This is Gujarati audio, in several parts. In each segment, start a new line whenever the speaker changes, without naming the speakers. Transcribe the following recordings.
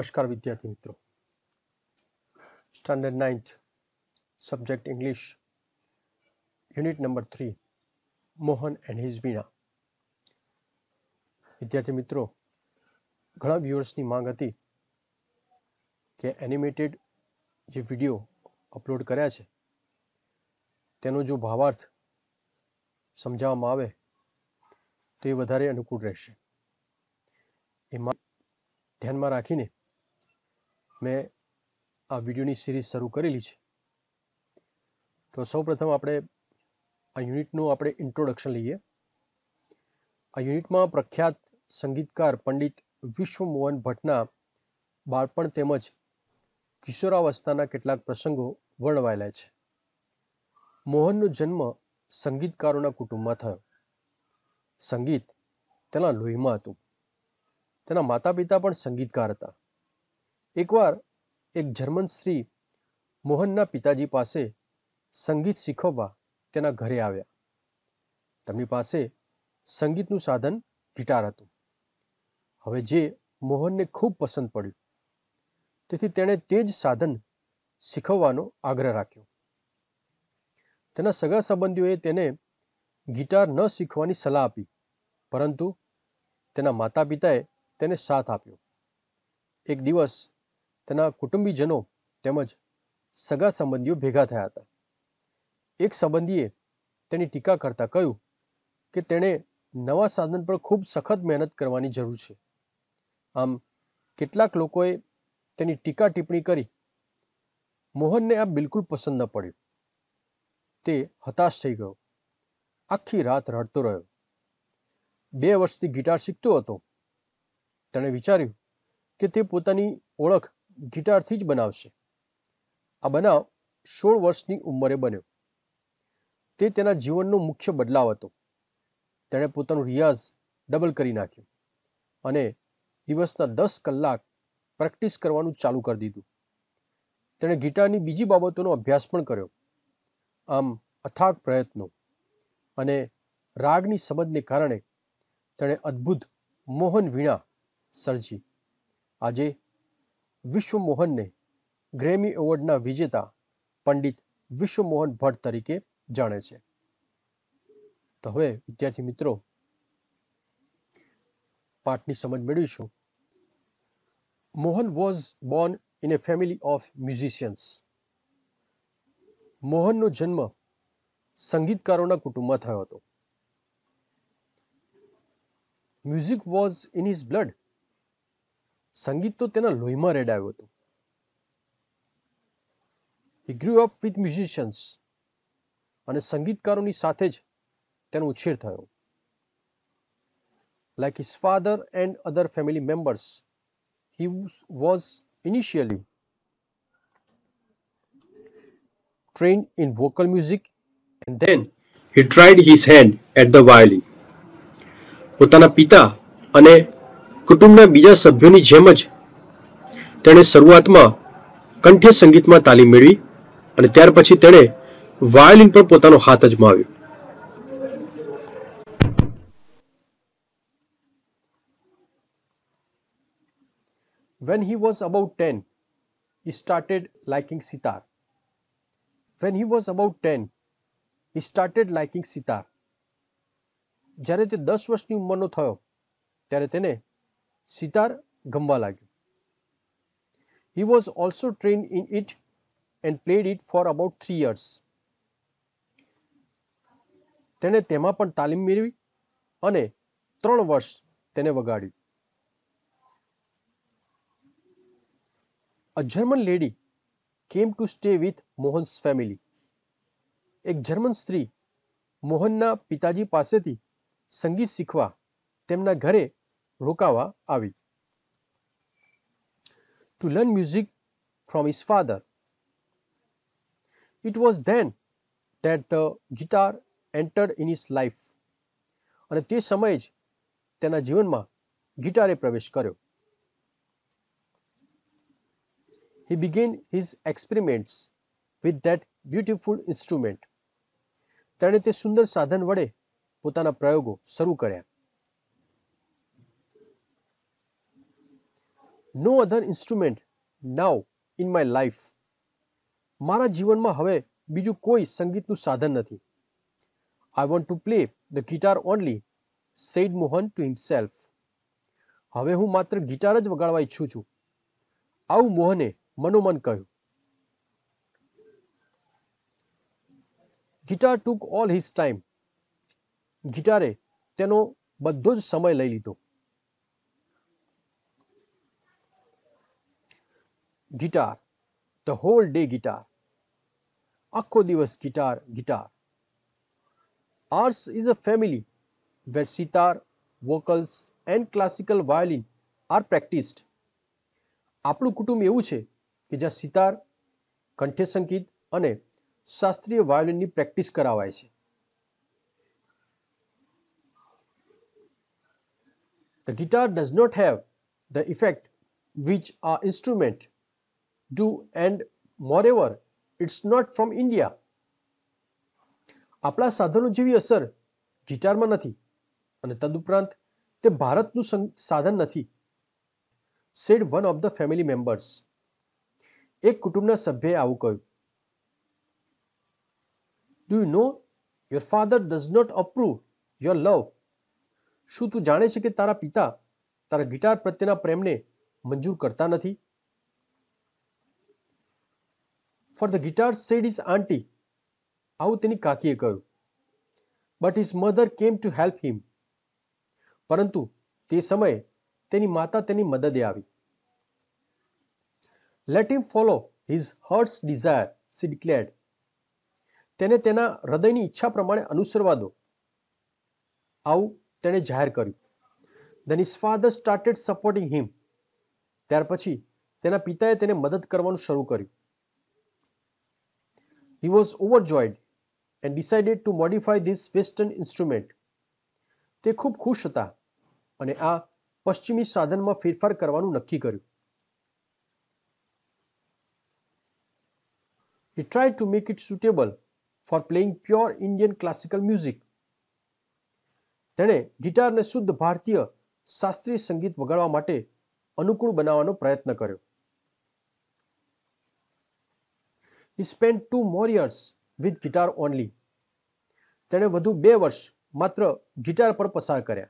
નમસ્કાર વિદ્યાર્થી મિત્રો standard ninth subject English unit number three Mohan and his veena વિદ્યાર્થી મિત્રો ઘણા વ્યુઅર્સની માંગ હતી કે એનિમેટેડ જે વિડીયો અપલોડ કર્યા છે તેનો જો ભાવાર્થ સમજાવવામાં આવે તો એ વધારે અનુકૂળ રહેશે એમાં ધ્યાનમાં રાખીને મેં આ વિડીયોની સિરીઝ શરૂ કરેલી છે તો સૌપ્રથમ આપણે આ યુનિટનું આપણે ઇન્ટ્રોડક્શન લઈએ આ યુનિટમાં પ્રખ્યાત સંગીતકાર પંડિત વિશ્વમોહન ભટ્ટના બાળપણ તેમજ કિશોરાવસ્થાના કેટલાક પ્રસંગો વર્ણવાયેલા છે મોહનનો જન્મ સંગીતકારોના કુટુંબમાં થયો સંગીત તેના લોહીમાં હતું તેના માતા પિતા પણ સંગીતકાર હતા એકવાર એક જર્મન સ્ત્રી મોહનના પિતાજી પાસે સંગીત શીખવવા તેના ઘરે આવ્યા તેમની પાસે સંગીતનું સાધન ગિટાર હતું હવે જે મોહનને ખૂબ પસંદ પડ્યું તેથી તેણે તે જ સાધન શીખવવાનો આગ્રહ રાખ્યો તેના સગા સંબંધીઓએ તેને ગિટાર ન શીખવાની સલાહ આપી પરંતુ તેના માતા પિતાએ તેને સાથ આપ્યો એક દિવસ તેના કુટુંબીજનો તેમજ સગા સંબંધીઓ ભેગા થયા હતા એક સંબંધીએ તેની ટીકા કરતા કહ્યું કે તેણે નવા સાધન પર ખૂબ સખત મહેનત કરવાની જરૂર છે આમ કેટલાક લોકોએ તેની ટીકા ટિપ્પણી કરી મોહનને આ બિલકુલ પસંદ ન પડ્યું તે હતાશ થઈ ગયો આખી રાત રડતો રહ્યો બે વર્ષથી ગિટાર શીખતો હતો તેણે વિચાર્યું કે તે પોતાની ઓળખ ગિટારથી જ બનાવશે આ બનાવ સોળ વર્ષની ઉંમરે બન્યો તે તેના જીવનનો મુખ્ય બદલાવ હતો તેણે પોતાનું રિયાઝ ડબલ કરી નાખ્યું અને દિવસના દસ કલાક પ્રેક્ટિસ કરવાનું ચાલુ કરી દીધું તેણે ગિટારની બીજી બાબતોનો અભ્યાસ પણ કર્યો આમ અથાગ પ્રયત્નો અને રાગની સમજને કારણે તેણે અદ્ભુત મોહન વીણા સર્જી આજે વિશ્વમોહનને ગ્રેમી એવોર્ડના વિજેતા પંડિત વિશ્વમોહન ભટ્ટ તરીકે જાણે છે તો હવે વિદ્યાર્થી મિત્રો પાઠની સમજ મેળવીશું Mohan was born in a family of musicians મોહનનો જન્મ સંગીતકારોના કુટુંબમાં થયો હતો music was in his blood સંગીત તો તેના લોહીમાં રેડાયું હતું he grew up with musicians અને સંગીતકારોની સાથે જ તેનો ઉછેર થયો like his father and other family members he was initially trained in vocal music and then he tried his hand at the violin પોતાના પિતા અને કુટુંબના બીજા સભ્યોની જેમ જ તેણે શરૂઆતમાં કંઠ્ય સંગીતમાં તાલીમ મેળવી અને ત્યાર પછી તેણે વાયોલિન પર પોતાનો હાથ અજમાવ્યો When he was about 10, he started liking sitar. When he was about 10, he started liking sitar. જ્યારે તે દસ વર્ષની ઉંમરનો થયો ત્યારે તેને sitar ગમવા લાગ્યું. He was also trained in it and played it for about three years. તેણે તેમાં પણ તાલીમ મેળવી અને ત્રણ વર્ષ તેને વગાડ્યું. A German lady came to stay with Mohan's family. એક જર્મન સ્ત્રી મોહનના પિતાજી પાસેથી સંગીત શીખવા તેમના ઘરે રોકાવા આવી to learn music from his father it was then that the guitar entered in his life. અને તે સમયે જ તેના જીવનમાં ગિટારે પ્રવેશ કર્યો he began his experiments with that beautiful instrument તેણે તે સુંદર સાધન વડે પોતાના પ્રયોગો શરૂ કર્યા no other instrument now in my life મારા જીવનમાં હવે બીજું કોઈ સંગીતનું સાધન નથી I want to play the guitar only said Mohan to himself હવે હું માત્ર ગિટાર જ વગાડવા ઈચ્છું છું આવું મોહને મનોમન કહ્યું guitar took all his time ગિટારે તેનો બધો જ સમય લઈ લીધો guitar the whole day guitar આખો દિવસ guitar guitar ours is a family where sitar vocals and classical violin are practised આપણું કુટુંબ એવું છે કે જ્યાં સિતાર કંઠ્ય સંગીત અને શાસ્ત્રીય વાયોલિનની પ્રેક્ટિસ કરાવાય છે The guitar does not have the effect which our instrument do and moreover it's not from India આપણા સાધનો જેવી અસર ગિટારમાં નથી અને તદુપરાંત તે ભારતનું સાધન નથી said one of the family members એક કુટુંબના સભ્યએ આવું કહ્યું do you know your father does not approve your love શું તું જાણે છે કે તારા પિતા તારા ગિટાર પ્રત્યેના પ્રેમને મંજૂર કરતા નથી for the guitar said his aunty આવું તેની કાકીએ કહ્યું but his mother came to help him પરંતુ તે સમયે તેની માતા તેની મદદે આવી let him follow his heart's desire she declared તેને તેના હૃદયની ઈચ્છા પ્રમાણે અનુસરવા દો આવું તેણે જાહેર કર્યું then his father started supporting him ત્યાર પછી તેના પિતાએ તેને મદદ કરવાનું શરૂ કર્યું He was overjoyed and decided to modify this western instrument. તે ખૂબ ખુશ હતા અને આ પશ્ચિમી સાધનમાં ફેરફાર કરવાનું નક્કી કર્યું. He tried to make it suitable for playing pure Indian classical music. તેણે ગિટારને શુદ્ધ ભારતીય શાસ્ત્રીય સંગીત વગાડવા માટે અનુકૂળ બનાવવાનો પ્રયત્ન કર્યો he spent two more years with guitar only તેણે વધુ બે વર્ષ માત્ર ગિટાર પર પસાર કર્યા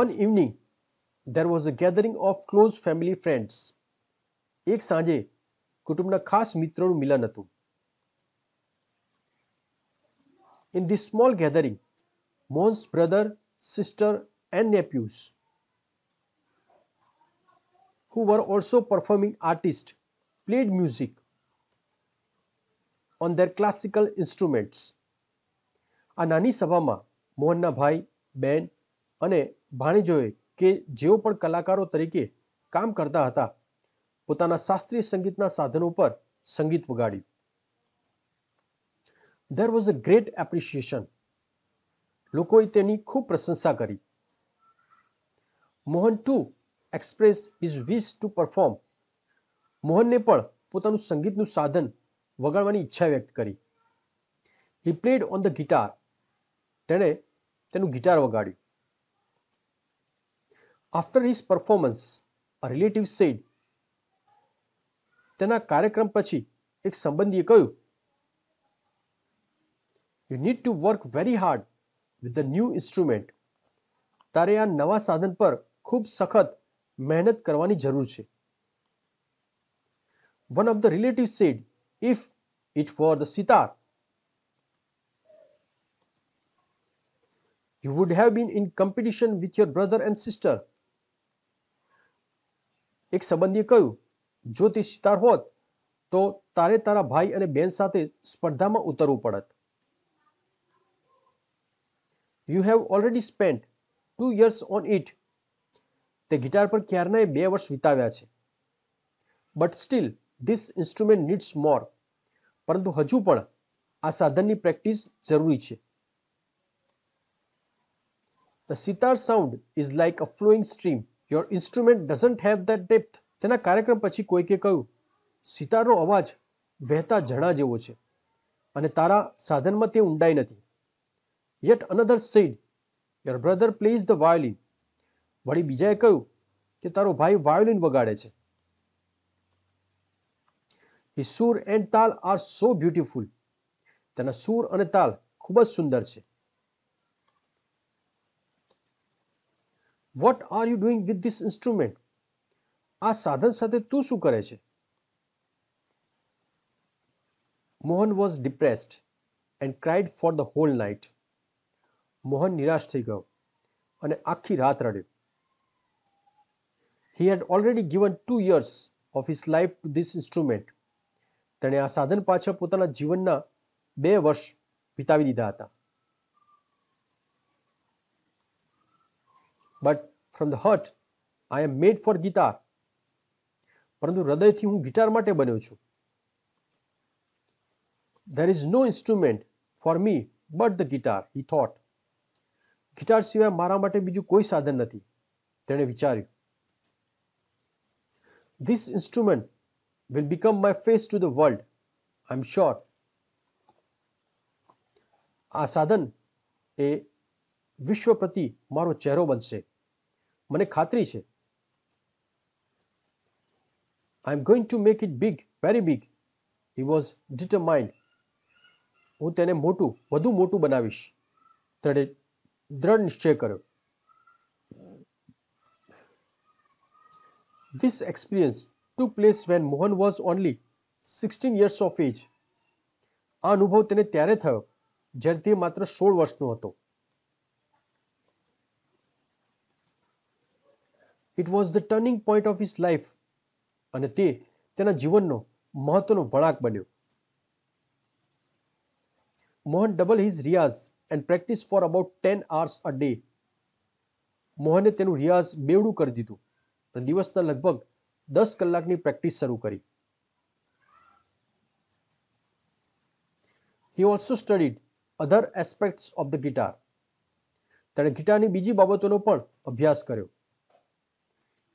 One evening there was a gathering of close family friends. એક સાંજે કુટુંબના ખાસ મિત્રોનું મિલન હતું In this small gathering, Mon's brother, sister and nephews who were also performing artists, played music on their classical instruments. આ નાની સભામાં મોહનના ભાઈ બહેન અને ભાણેજોએ કે જેઓ પણ કલાકારો તરીકે કામ કરતા હતા પોતાના શાસ્ત્રીય સંગીતના સાધનો પર સંગીત વગાડ્યું there was a great appreciation લોકોએ તેની ખૂબ પ્રશંસા કરી Mohan too express his wish to perform મોહનને પણ પોતાનું સંગીતનું સાધન વગાડવાની ઈચ્છા વ્યક્ત કરી he played on the guitar તેણે તેનું ગિટાર વગાડ્યું after his performance a relative said તેના કાર્યક્રમ પછી એક સંબંધીએ કહ્યું you need to work very hard with the new instrument તારે આ નવા સાધન પર ખૂબ સખત મહેનત કરવાની જરૂર છે one of the relatives said if it were the sitar you would have been in competition with your brother and sister એક સંબંધીએ કહ્યું જો તે સિતાર હોત તો તારે તારા ભાઈ અને બહેન સાથે સ્પર્ધામાં ઉતરવું પડત you have already spent two years on it તે ગિટાર પર ક્યારનાય બે વર્ષ વિતાવ્યા છે but still this instrument needs more પરંતુ હજુ પણ આ સાધનની પ્રેક્ટિસ જરૂરી છે the sitar sound is like a flowing stream your instrument doesn't have that depth તેના કાર્યક્રમ પછી કોઈકે કહ્યું સિતારનો અવાજ વહેતા ઝણા જેવો છે અને તારા સાધનમાં તે ઊંડાઈ નથી yet another said your brother plays the violin વળી બીજાએ કહ્યું કે તારો ભાઈ વાયોલિન વગાડે છે હિ સૂર એન્ડ તાલ આર સો બ્યુટીફુલ તેના સૂર અને તાલ ખૂબ જ સુંદર છે what are you doing with this instrument આ સાધન સાથે તું શું કરે છે Mohan was depressed and cried for the whole night Mohan નિરાશ થઈ ગયો અને આખી રાત રડ્યો He had already given two years of his life to this instrument. તેણે આ સાધન પાછળ પોતાના જીવનના બે વર્ષ વિતાવી દીધા હતા but from the heart I am made for guitar પરંતુ હૃદયથી હું ગિટાર માટે બન્યો છું there is no instrument for me but the guitar he thought guitar સિવાય મારા માટે બીજું કોઈ સાધન નથી તેણે વિચાર્યું This instrument will become my face to the world, I am sure. આ સાધન એ વિશ્વ પ્રતિ મારો ચહેરો બનશે મને ખાતરી છે I am going to make it big very big he was determined હું તેને મોટું વધુ મોટું બનાવીશ તેણે દ્રઢ નિશ્ચય કર્યો This experience took place when Mohan was only 16 years of age. આ અનુભવ તેને ત્યારે થયો જ્યારે તે માત્ર સોળ વર્ષનો હતો it was the turning point of his life અને તે તેના જીવનનો મહત્વનો વળાંક બન્યો Mohan double his riyaz and practice for about ten hours a day મોહને તેનું રિયાઝ બેવડું કરી દીધું દિવસના લગભગ દસ કલાકની પ્રેક્ટિસ શરૂ કરી he also studied other aspects of the guitar તેણે ગિટારની બીજી બાબતોનો પણ અભ્યાસ કર્યો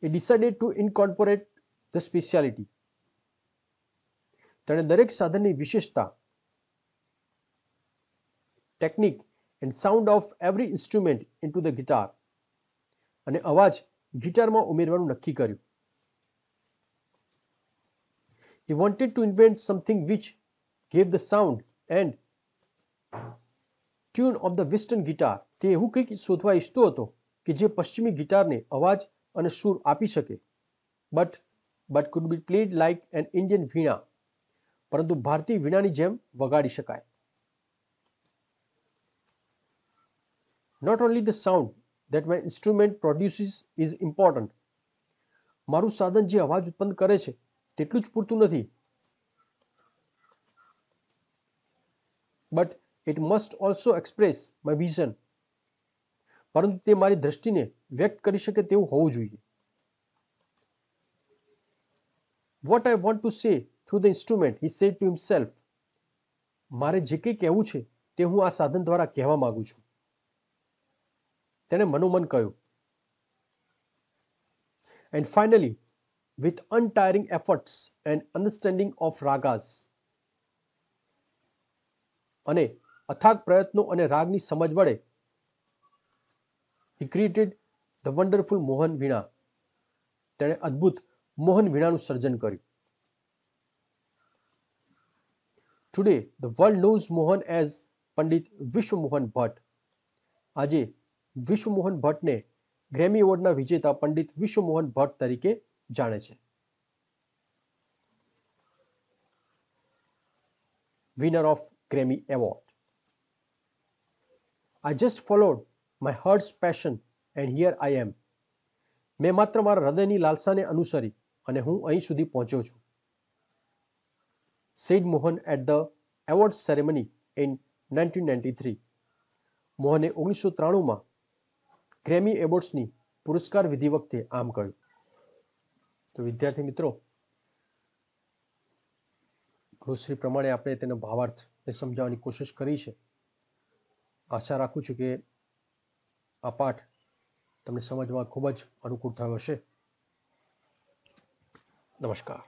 he decided to incorporate the speciality તેણે દરેક સાધનની વિશેષતા technique and sound of every instrument in the guitar અને અવાજ ગિટારમાં ઉમેરવાનું નક્કી કર્યું he wanted to invent something which gave the sound and tune of the western guitar તે એવું કંઈક શોધવા ઈચ્છતો હતો કે જે પશ્ચિમી ગિટારને અવાજ અને સૂર આપી શકે but but could be played like an Indian veena પરંતુ ભારતીય વીણાની જેમ વગાડી શકાય not only the sound that my instrument produces is important મારું સાધન જે અવાજ ઉત્પન્ન કરે છે તેટલું જ પૂરતું નથી but it must also express my vision પરંતુ તે મારી દ્રષ્ટિને વ્યક્ત કરી શકે તેવું હોવું જોઈએ what I want to say through the instrument he say to himself મારે જે કંઈ કહેવું છે તે હું આ સાધન દ્વારા કહેવા માંગુ છું તેણે મનોમન કહ્યું And finally, with untiring efforts and understanding of ragas અને અથાગ પ્રયત્નો અને રાગની સમજ વડે he created the wonderful Mohan વીણા તેણે અદ્ભુત મોહન વીણાનું સર્જન કર્યું today the world knows Mohan as Pandit વિશ્વ મોહન ભટ્ટ આજે વિશ્વમોહન ભટ્ટને ગ્રેમી એવોર્ડના વિજેતા પંડિત વિશ્વમોહન ભટ્ટ તરીકે જાણે છે winner of Grammy award I just followed my heart's passion and here I am મેં માત્ર મારા હૃદયની લાલસાને અનુસરી અને હું અહીં સુધી પહોંચ્યો છું said Mohan at the award ceremony in nineteen ninety three મોહને ઓગણીસો ત્રાણુંમાં ગ્રેમી એવોર્ડ્સની પુરસ્કાર વિધિ વખતે આમ કહ્યું તો વિદ્યાર્થી મિત્રો ગૃહશ્રી પ્રમાણે આપણે તેનો ભાવાર્થ સમજાવવાની કોશિશ કરી છે આશા રાખું છું કે આ પાઠ તમને સમજમાં ખૂબ જ અનુકૂળ થયો હશે નમસ્કાર